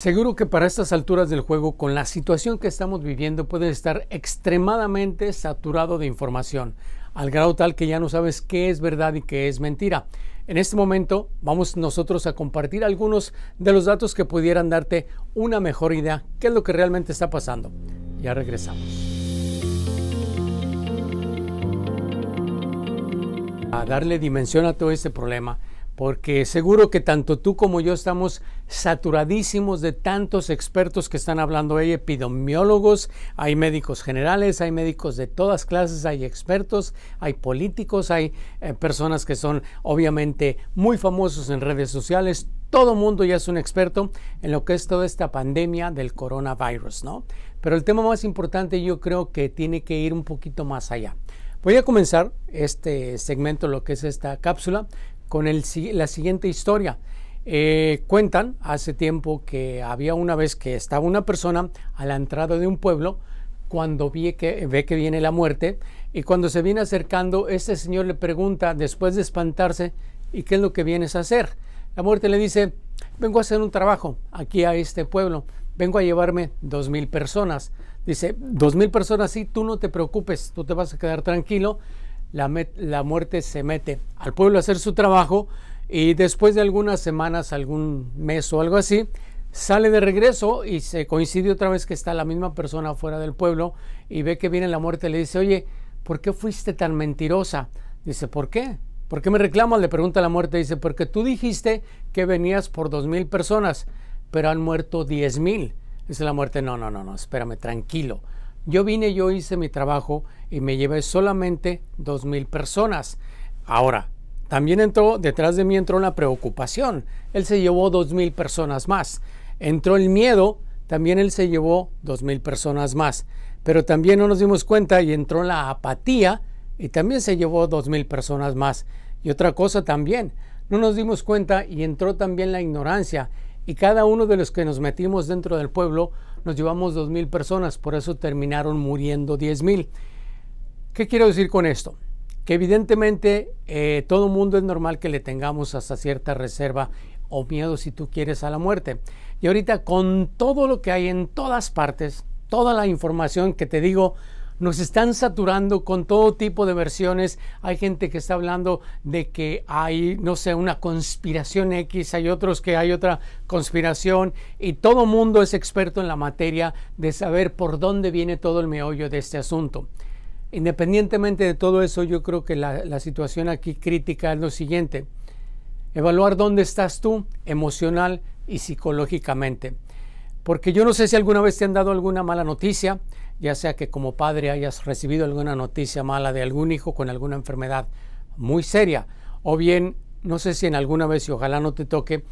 Seguro que para estas alturas del juego, con la situación que estamos viviendo, puedes estar extremadamente saturado de información, al grado tal que ya no sabes qué es verdad y qué es mentira. En este momento vamos nosotros a compartir algunos de los datos que pudieran darte una mejor idea qué es lo que realmente está pasando. Ya regresamos. A darle dimensión a todo este problema porque seguro que tanto tú como yo estamos saturadísimos de tantos expertos que están hablando. Hay epidemiólogos, hay médicos generales, hay médicos de todas clases, hay expertos, hay políticos, hay eh, personas que son obviamente muy famosos en redes sociales. Todo mundo ya es un experto en lo que es toda esta pandemia del coronavirus, ¿no? Pero el tema más importante yo creo que tiene que ir un poquito más allá. Voy a comenzar este segmento, lo que es esta cápsula, con la siguiente historia. Eh, cuentan hace tiempo que había una vez que estaba una persona a la entrada de un pueblo cuando vi que, ve que viene la muerte y cuando se viene acercando, este señor le pregunta, después de espantarse, ¿y qué es lo que vienes a hacer? La muerte le dice, vengo a hacer un trabajo aquí a este pueblo, vengo a llevarme dos mil personas. Dice, dos mil personas, sí, tú no te preocupes, tú te vas a quedar tranquilo la, muerte se mete al pueblo a hacer su trabajo y después de algunas semanas, algún mes o algo así, sale de regreso y se coincide otra vez que está la misma persona fuera del pueblo y ve que viene la muerte y le dice, oye, ¿por qué fuiste tan mentirosa? Dice, ¿por qué? ¿Por qué me reclamas? Le pregunta la muerte. Dice, porque tú dijiste que venías por dos mil personas, pero han muerto diez mil. Dice la muerte, no, no, no, no, espérame, tranquilo. Yo vine, yo hice mi trabajo y me llevé solamente dos mil personas. Ahora, también entró, detrás de mí entró la preocupación. Él se llevó dos mil personas más. Entró el miedo, también él se llevó dos mil personas más. Pero también no nos dimos cuenta y entró la apatía y también se llevó dos mil personas más. Y otra cosa también, no nos dimos cuenta y entró también la ignorancia. Y cada uno de los que nos metimos dentro del pueblo nos llevamos 2.000 personas, por eso terminaron muriendo 10.000. ¿Qué quiero decir con esto? Que evidentemente eh, todo mundo es normal que le tengamos hasta cierta reserva o miedo si tú quieres a la muerte. Y ahorita con todo lo que hay en todas partes, toda la información que te digo, nos están saturando con todo tipo de versiones. Hay gente que está hablando de que hay, no sé, una conspiración X, hay otros que hay otra conspiración y todo mundo es experto en la materia de saber por dónde viene todo el meollo de este asunto. Independientemente de todo eso, yo creo que la, situación aquí crítica es lo siguiente. Evaluar dónde estás tú emocional y psicológicamente. Porque yo no sé si alguna vez te han dado alguna mala noticia, ya sea que como padre hayas recibido alguna noticia mala de algún hijo con alguna enfermedad muy seria, o bien, no sé si en alguna vez y ojalá no te toque,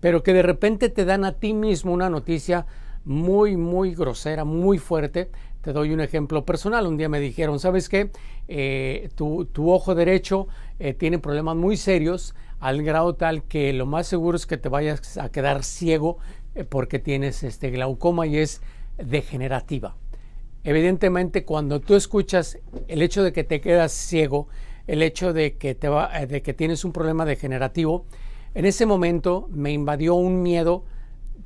pero que de repente te dan a ti mismo una noticia muy, muy grosera, muy fuerte. Te doy un ejemplo personal. Un día me dijeron, ¿sabes qué? Eh, tu, ojo derecho eh, tiene problemas muy serios al grado tal que lo más seguro es que te vayas a quedar ciego eh, porque tienes este glaucoma y es degenerativa. Evidentemente, cuando tú escuchas el hecho de que te quedas ciego, el hecho de que, te eh, tienes un problema degenerativo, en ese momento me invadió un miedo,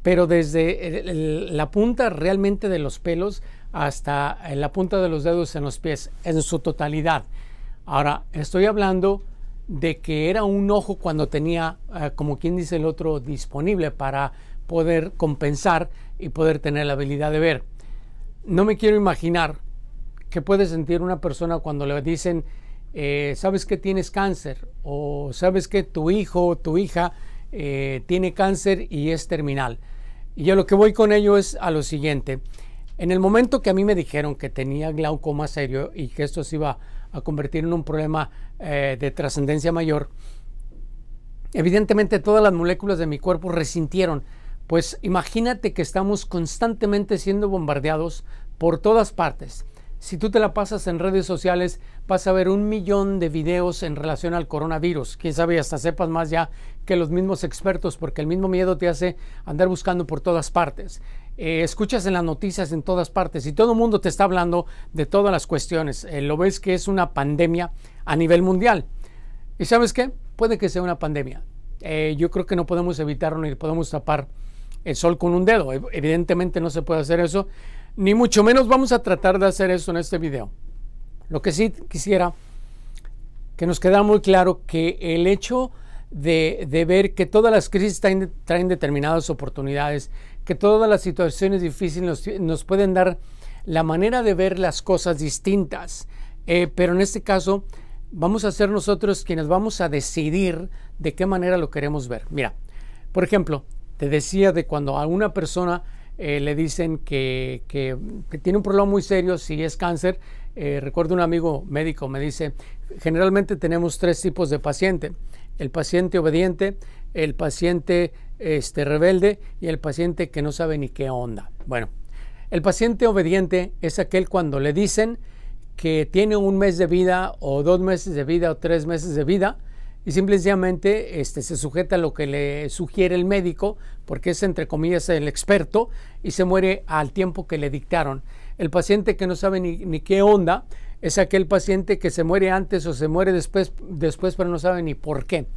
pero desde la punta realmente de los pelos hasta eh, la punta de los dedos en los pies, en su totalidad. Ahora, estoy hablando de que era un ojo cuando tenía, eh, como quien dice el otro, disponible para poder compensar y poder tener la habilidad de ver no me quiero imaginar qué puede sentir una persona cuando le dicen, eh, sabes que tienes cáncer o sabes que tu hijo o tu hija eh, tiene cáncer y es terminal. Y a lo que voy con ello es a lo siguiente. En el momento que a mí me dijeron que tenía glaucoma serio y que esto se iba a convertir en un problema eh, de trascendencia mayor, evidentemente todas las moléculas de mi cuerpo resintieron pues imagínate que estamos constantemente siendo bombardeados por todas partes. Si tú te la pasas en redes sociales, vas a ver un millón de videos en relación al coronavirus. Quién sabe, hasta sepas más ya que los mismos expertos, porque el mismo miedo te hace andar buscando por todas partes. Eh, escuchas en las noticias en todas partes y todo el mundo te está hablando de todas las cuestiones. Eh, lo ves que es una pandemia a nivel mundial. ¿Y sabes qué? Puede que sea una pandemia. Eh, yo creo que no podemos evitarlo ni podemos tapar el sol con un dedo. Evidentemente no se puede hacer eso, ni mucho menos vamos a tratar de hacer eso en este video. Lo que sí quisiera que nos queda muy claro que el hecho de, ver que todas las crisis traen, determinadas oportunidades, que todas las situaciones difíciles nos, pueden dar la manera de ver las cosas distintas. Eh, pero en este caso vamos a ser nosotros quienes vamos a decidir de qué manera lo queremos ver. Mira, por ejemplo, te decía de cuando a una persona eh, le dicen que, tiene un problema muy serio, si es cáncer, eh, recuerdo un amigo médico me dice, generalmente tenemos tres tipos de paciente, el paciente obediente, el paciente este, rebelde y el paciente que no sabe ni qué onda. Bueno, el paciente obediente es aquel cuando le dicen que tiene un mes de vida o dos meses de vida o tres meses de vida, y simplemente este, se sujeta a lo que le sugiere el médico, porque es entre comillas el experto, y se muere al tiempo que le dictaron. El paciente que no sabe ni, qué onda es aquel paciente que se muere antes o se muere después, después, pero no sabe ni por qué.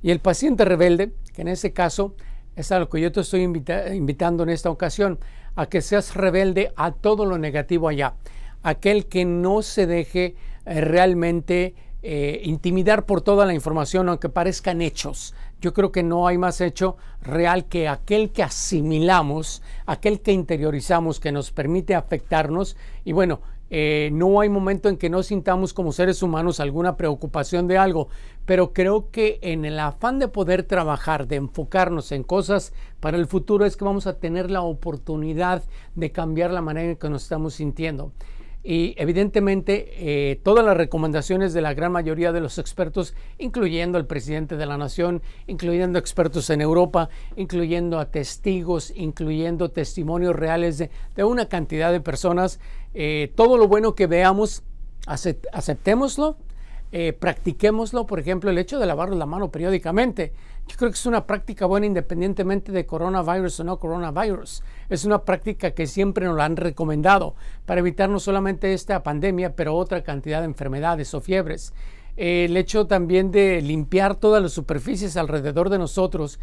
Y el paciente rebelde, que en ese caso es algo que yo te estoy invitando en esta ocasión, a que seas rebelde a todo lo negativo allá, aquel que no se deje eh, realmente eh, intimidar por toda la información, aunque parezcan hechos. Yo creo que no hay más hecho real que aquel que asimilamos, aquel que interiorizamos, que nos permite afectarnos. Y bueno, eh, no hay momento en que no sintamos como seres humanos alguna preocupación de algo, pero creo que en el afán de poder trabajar, de enfocarnos en cosas para el futuro, es que vamos a tener la oportunidad de cambiar la manera en que nos estamos sintiendo y evidentemente eh, todas las recomendaciones de la gran mayoría de los expertos, incluyendo al presidente de la nación, incluyendo expertos en Europa, incluyendo a testigos, incluyendo testimonios reales de, una cantidad de personas, eh, todo lo bueno que veamos, aceptémoslo, eh, practiquémoslo, por ejemplo, el hecho de lavar la mano periódicamente. Yo creo que es una práctica buena independientemente de coronavirus o no coronavirus. Es una práctica que siempre nos la han recomendado para evitar no solamente esta pandemia, pero otra cantidad de enfermedades o fiebres. Eh, el hecho también de limpiar todas las superficies alrededor de nosotros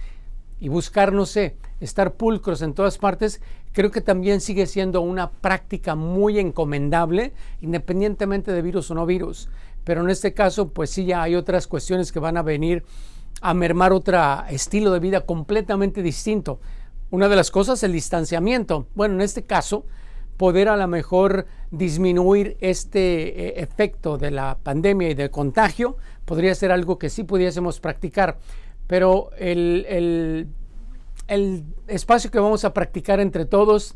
y buscar, no sé, estar pulcros en todas partes, creo que también sigue siendo una práctica muy encomendable, independientemente de virus o no virus. Pero en este caso, pues sí, ya hay otras cuestiones que van a venir a mermar otro estilo de vida completamente distinto. Una de las cosas, el distanciamiento. Bueno, en este caso, poder a lo mejor disminuir este eh, efecto de la pandemia y del contagio podría ser algo que sí pudiésemos practicar. Pero el espacio que vamos a practicar entre todos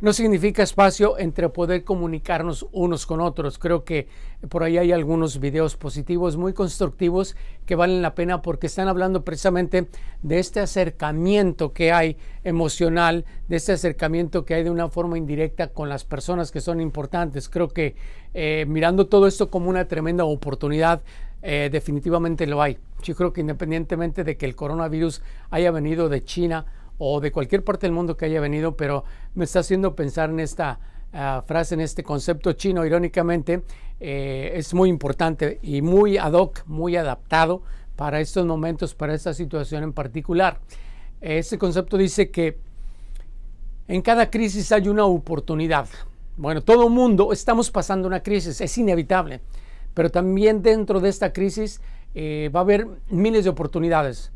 no significa espacio entre poder comunicarnos unos con otros. Creo que por ahí hay algunos videos positivos, muy constructivos, que valen la pena porque están hablando precisamente de este acercamiento que hay emocional, de este acercamiento que hay de una forma indirecta con las personas que son importantes. Creo que eh, mirando todo esto como una tremenda oportunidad, eh, definitivamente lo hay. Yo creo que independientemente de que el coronavirus haya venido de China, o de cualquier parte del mundo que haya venido, pero me está haciendo pensar en esta ah, frase, en este concepto chino, irónicamente, eh, es muy importante y muy ad hoc, muy adaptado para estos momentos, para esta situación en particular. Este concepto dice que en cada crisis hay una oportunidad. Bueno, todo mundo estamos pasando una crisis, es inevitable, pero también dentro de esta crisis eh, va a haber miles de oportunidades.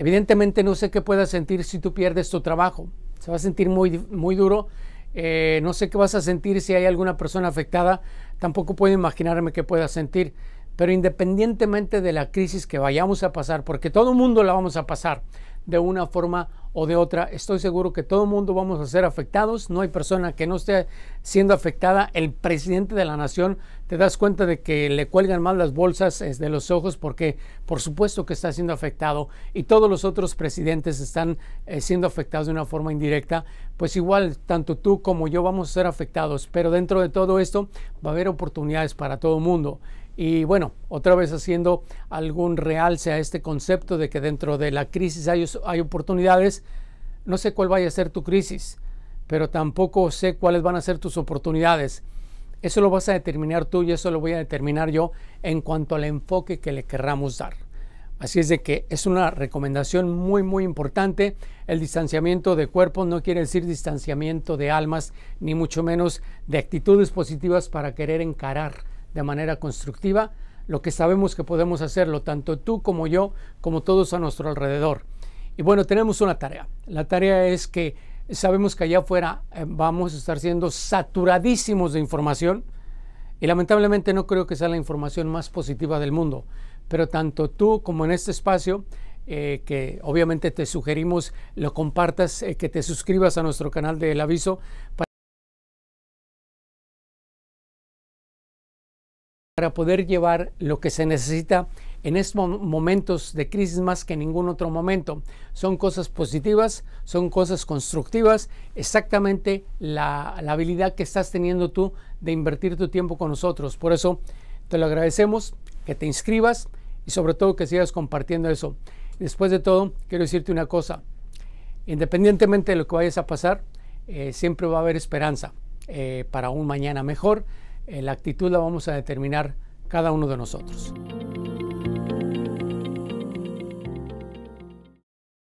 Evidentemente no sé qué puedas sentir si tú pierdes tu trabajo. Se va a sentir muy, muy duro. Eh, no sé qué vas a sentir si hay alguna persona afectada. Tampoco puedo imaginarme qué puedas sentir. Pero independientemente de la crisis que vayamos a pasar, porque todo el mundo la vamos a pasar de una forma o de otra, estoy seguro que todo el mundo vamos a ser afectados, no hay persona que no esté siendo afectada, el presidente de la nación, te das cuenta de que le cuelgan mal las bolsas de los ojos porque por supuesto que está siendo afectado y todos los otros presidentes están eh, siendo afectados de una forma indirecta, pues igual tanto tú como yo vamos a ser afectados, pero dentro de todo esto va a haber oportunidades para todo el mundo. Y bueno, otra vez haciendo algún realce a este concepto de que dentro de la crisis hay, oportunidades. No sé cuál vaya a ser tu crisis, pero tampoco sé cuáles van a ser tus oportunidades. Eso lo vas a determinar tú y eso lo voy a determinar yo en cuanto al enfoque que le querramos dar. Así es de que es una recomendación muy muy importante. El distanciamiento de cuerpos no quiere decir distanciamiento de almas, ni mucho menos de actitudes positivas para querer encarar de manera constructiva lo que sabemos que podemos hacerlo, tanto tú como yo, como todos a nuestro alrededor. Y bueno, tenemos una tarea. La tarea es que sabemos que allá afuera eh, vamos a estar siendo saturadísimos de información y lamentablemente no creo que sea la información más positiva del mundo. Pero tanto tú como en este espacio eh, que obviamente te sugerimos lo compartas, eh, que te suscribas a nuestro canal del aviso. para poder llevar lo que se necesita en estos momentos de crisis más que en ningún otro momento. Son cosas positivas, son cosas constructivas, exactamente la, habilidad que estás teniendo tú de invertir tu tiempo con nosotros. Por eso te lo agradecemos, que te inscribas y sobre todo que sigas compartiendo eso. Después de todo, quiero decirte una cosa, independientemente de lo que vayas a pasar, eh, siempre va a haber esperanza eh, para un mañana mejor la actitud la vamos a determinar cada uno de nosotros.